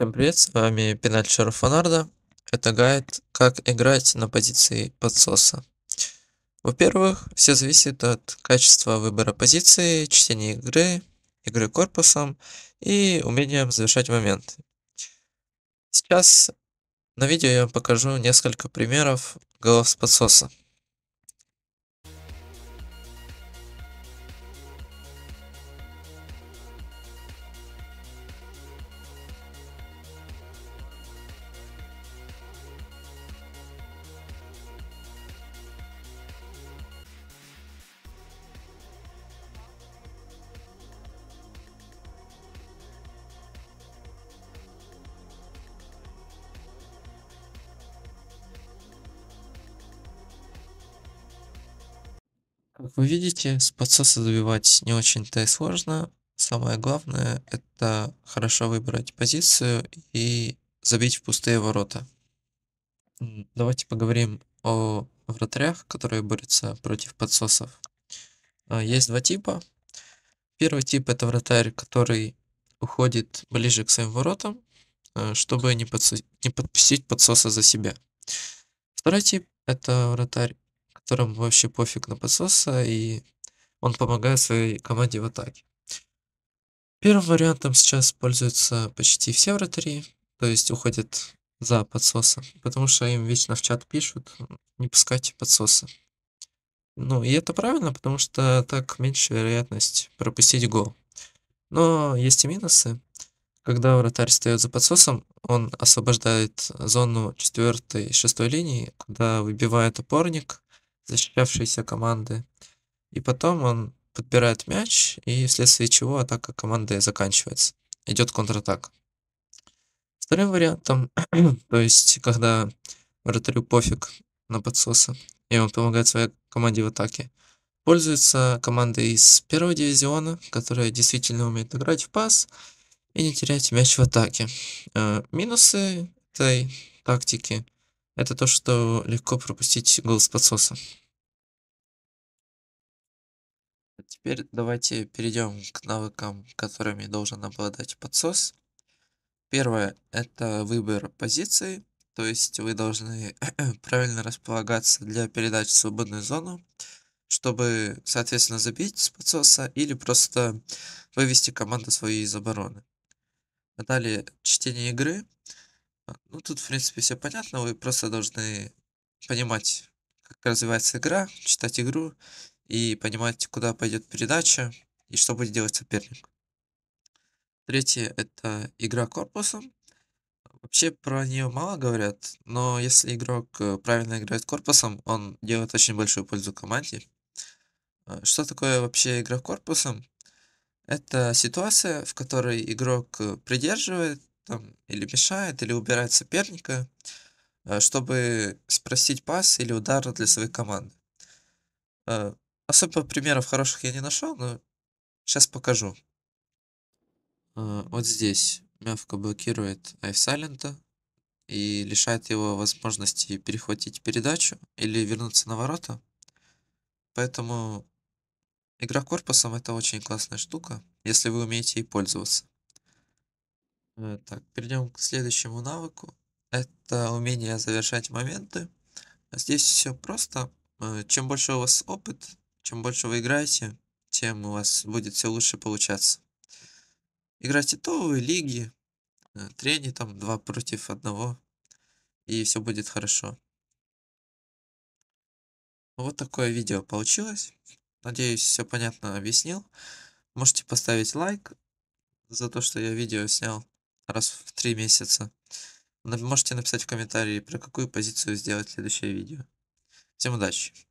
Всем привет, с вами Пеналь Шарафанарда. Это гайд, как играть на позиции подсоса. Во-первых, все зависит от качества выбора позиции, чтения игры, игры корпусом и умения завершать моменты. Сейчас на видео я вам покажу несколько примеров голов с подсоса. вы видите, с подсоса не очень-то и сложно. Самое главное это хорошо выбрать позицию и забить в пустые ворота. Давайте поговорим о вратарях, которые борются против подсосов. А, есть два типа. Первый тип это вратарь, который уходит ближе к своим воротам, э, чтобы не, подсу... не подпустить подсоса за себя. Второй тип это вратарь, которому вообще пофиг на подсоса, и он помогает своей команде в атаке. Первым вариантом сейчас пользуются почти все вратари, то есть уходят за подсоса, потому что им вечно в чат пишут, не пускайте подсоса. Ну, и это правильно, потому что так меньше вероятность пропустить гол. Но есть и минусы. Когда вратарь встает за подсосом, он освобождает зону 4 и 6 линии, куда выбивает опорник, защищавшиеся команды. И потом он подбирает мяч, и вследствие чего атака команды заканчивается. Идет контратака. Вторым вариантом, то есть когда вратарю пофиг на подсосы, и он помогает своей команде в атаке, пользуется командой из первого дивизиона, которая действительно умеет играть в пас и не терять мяч в атаке. Э, минусы этой тактики – это то, что легко пропустить голос подсоса. Теперь давайте перейдем к навыкам, которыми должен обладать подсос. Первое – это выбор позиции, то есть вы должны правильно располагаться для передачи в свободную зону, чтобы, соответственно, забить с подсоса или просто вывести команду свою из обороны. далее чтение игры – а, ну, тут, в принципе, все понятно. Вы просто должны понимать, как развивается игра, читать игру и понимать, куда пойдет передача и что будет делать соперник. Третье – это игра корпусом. Вообще про нее мало говорят, но если игрок э, правильно играет корпусом, он делает очень большую пользу команде. А, что такое вообще игра корпусом? Это ситуация, в которой игрок э, придерживает там или мешает, или убирает соперника, э, чтобы спросить пас или удар для своей команды. Э, особо примеров хороших я не нашел, но сейчас покажу. Э, вот здесь мявка блокирует Айфсайлента и лишает его возможности перехватить передачу или вернуться на ворота. Поэтому игра корпусом это очень классная штука, если вы умеете ей пользоваться. Э, так, перейдем к следующему навыку. Это умение завершать моменты. Здесь все просто. Э, чем больше у вас опыт, чем больше вы играете, тем у вас будет все лучше получаться. Играйте товые лиги, э, трени там два против одного, и все будет хорошо. Вот такое видео получилось. Надеюсь, все понятно объяснил. Можете поставить лайк за то, что я видео снял раз в три месяца. Можете написать в комментарии, про какую позицию сделать следующее видео. Всем удачи!